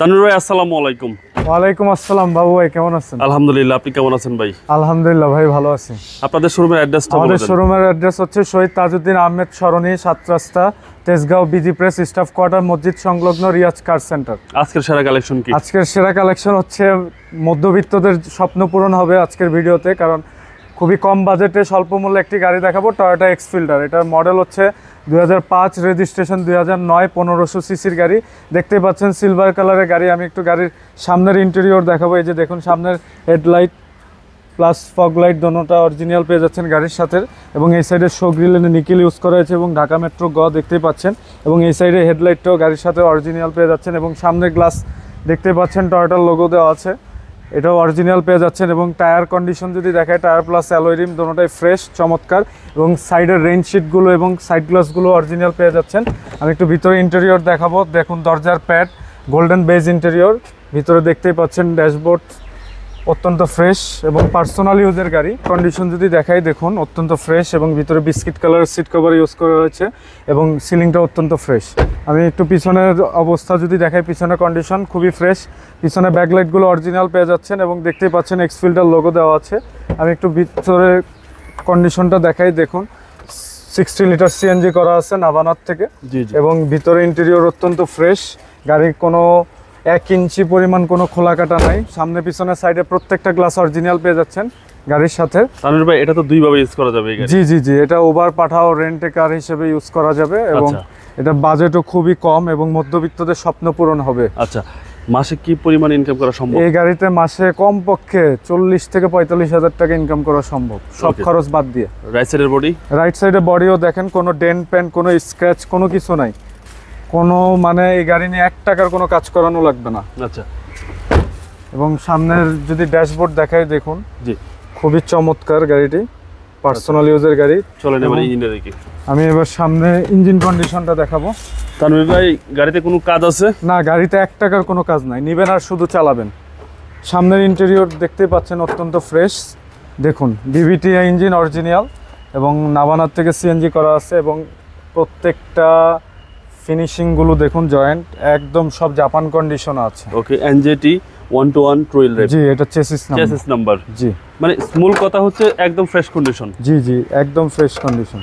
তানুর ভাই আলাইকুম ওয়ালাইকুম আসসালাম বাবু ভাই কেমন আছেন আলহামদুলিল্লাহ আপনি কেমন আছেন ভাই আলহামদুলিল্লাহ ভাই ভালো আছি আপনাদের শোরুমের অ্যাড্রেসটা আমাদের শোরুমের অ্যাড্রেস হচ্ছে শহীদ তাজউদ্দিন আহমেদ সরণি Sat Rasta Tejgaon BG press staff quarter মসজিদ সংলগ্ন রিয়াজ কার সেন্টার আজকের সেরা কালেকশন কি আজকের সেরা কালেকশন হচ্ছে মধ্যবিত্তদের স্বপ্ন পূরণ হবে আজকের ভিডিওতে কারণ খুবই কম বাজেটে স্বল্প মূল্যে একটি গাড়ি দেখাবো টয়টা এক্স এটার মডেল হচ্ছে দু রেজিস্ট্রেশন দুই হাজার নয় পনেরোশো সিসির গাড়ি দেখতে পাচ্ছেন সিলভার কালারের গাড়ি আমি একটু গাড়ির সামনের ইন্টেরিয়র দেখাবো এই যে দেখুন সামনের হেডলাইট প্লাস ফগলাইট দোনোটা অরিজিনাল পেয়ে যাচ্ছেন গাড়ির সাথে এবং এই সাইডে শো গ্রিলে নিকিল ইউজ করা হয়েছে এবং ঢাকা মেট্রো গ দেখতেই পাচ্ছেন এবং এই সাইডে হেডলাইটটাও গাড়ির সাথে অরিজিনাল পেয়ে যাচ্ছেন এবং সামনে গ্লাস দেখতে পাচ্ছেন টয়টার লোগো দেওয়া আছে এটা অরিজিনাল পেয়ে যাচ্ছেন এবং টায়ার কন্ডিশন যদি দেখায় টায়ার প্লাস অ্যালোয়েরিম দুটোটাই ফ্রেশ চমৎকার এবং সাইডের রেঞ্জ শিটগুলো এবং সাইড গ্লাসগুলো অরিজিনাল পেয়ে যাচ্ছেন আমি একটু ভিতরে ইন্টেরিয়র দেখাবো দেখুন দরজার প্যাড গোল্ডেন বেজ ইন্টেরিয়র ভিতরে দেখতেই পাচ্ছেন ড্যাশবোর্ড অত্যন্ত ফ্রেশ এবং পার্সোনাল ইউজের গাড়ি কন্ডিশন যদি দেখাই দেখুন অত্যন্ত ফ্রেশ এবং ভিতরে biscuit colour seat cover use করা হয়েছে এবং সিলিংটা অত্যন্ত ফ্রেশ আমি একটু পিছনের অবস্থা যদি দেখাই পিছনের কন্ডিশন খুবই ফ্রেশ পিছনে ব্যাকলাইটগুলো অরিজিনাল পেয়ে যাচ্ছেন এবং দেখতেই পাচ্ছেন এক্সফিল্ডার লোগো দেওয়া আছে আমি একটু ভিতরে কন্ডিশনটা দেখাই দেখুন সিক্সটি লিটার সিএনজি করা আছে নাবানার থেকে এবং ভিতরে ইন্টেরিয়র অত্যন্ত ফ্রেশ গাড়ির কোনো এক ইঞ্চি পরিমাণ কোনো খোলা কাটা নাই সামনে পিছনের সাইডে প্রত্যেকটা গ্লাস অরিজিনাল পেয়ে যাচ্ছেন গাড়ির সাথে তানুর ভাই এটা তো দুইভাবে ইউজ করা যাবে জি জি জি এটা ওভার পাঠাও রেন্টে কার হিসেবে ইউজ করা যাবে এবং আচ্ছা। এটা বাজেটও খুবই কম এবং মধ্যবিত্তদের স্বপ্ন পূরণ হবে আচ্ছা মাসে কি পরিমাণ ইনকাম করা সম্ভব এই গাড়িতে মাসে কমপক্ষে চল্লিশ থেকে পঁয়তাল্লিশ হাজার টাকা ইনকাম করা সম্ভব সব খরচ বাদ দিয়ে রাইট সাইডের বডি রাইট সাইডের বডিও দেখেন কোনো ডেন্ট প্যান্ট কোনো স্ক্র্যাচ কোনো কিছু নাই কোনো মানে এই গাড়ি নিয়ে এক টাকার কোনো কাজ করানো লাগবে না আচ্ছা এবং সামনের যদি ড্যাশবোর্ড দেখায় দেখুন জি খুবই চমৎকার গাড়িটি পার্সোনাল আচ্ছা। ইউজের গাড়ি চলে এবার ইঞ্জিনের দেখি আমি এবার সামনে ইঞ্জিন কন্ডিশনটা দেখাবো তানভীর ভাই গাড়িতে কোনো কাজ আছে না গাড়িতে এক টাকার কোনো কাজ নাই নেবেন আর শুধু চালাবেন সামনের ইন্টেরিয়র দেখতে পাচ্ছেন অত্যন্ত ফ্রেশ দেখুন ডিভিটি ইঞ্জিন অরিজিনাল এবং নাবানার থেকে সিএনজি করা আছে এবং প্রত্যেকটা ফিনিশিং গুলো দেখুন জয়েন্ট একদম সব জাপান কন্ডিশন আছে okay NJT one two one twelve G এটা চেসিস চেসিস নাম্বার জি মানে মূল কথা হচ্ছে একদম ফ্রেশ কন্ডিশন জি জি একদম ফ্রেশ কন্ডিশন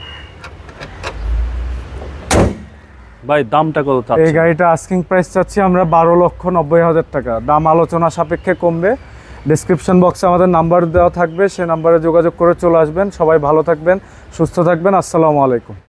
ভাই দামটা কত চাচ্ছেন এই গাড়িটা আস্কিং প্রাইস চাচ্ছি আমরা বারো লক্ষ নব্বই হাজার টাকা দাম আলোচনা সাপেক্ষে কমবে ডিসক্রিপশন বক্সে আমাদের নাম্বার দেওয়া থাকবে সে নাম্বারে যোগাযোগ করে চলে আসবেন সবাই ভালো থাকবেন সুস্থ থাকবেন আসসালামু আলাইকুম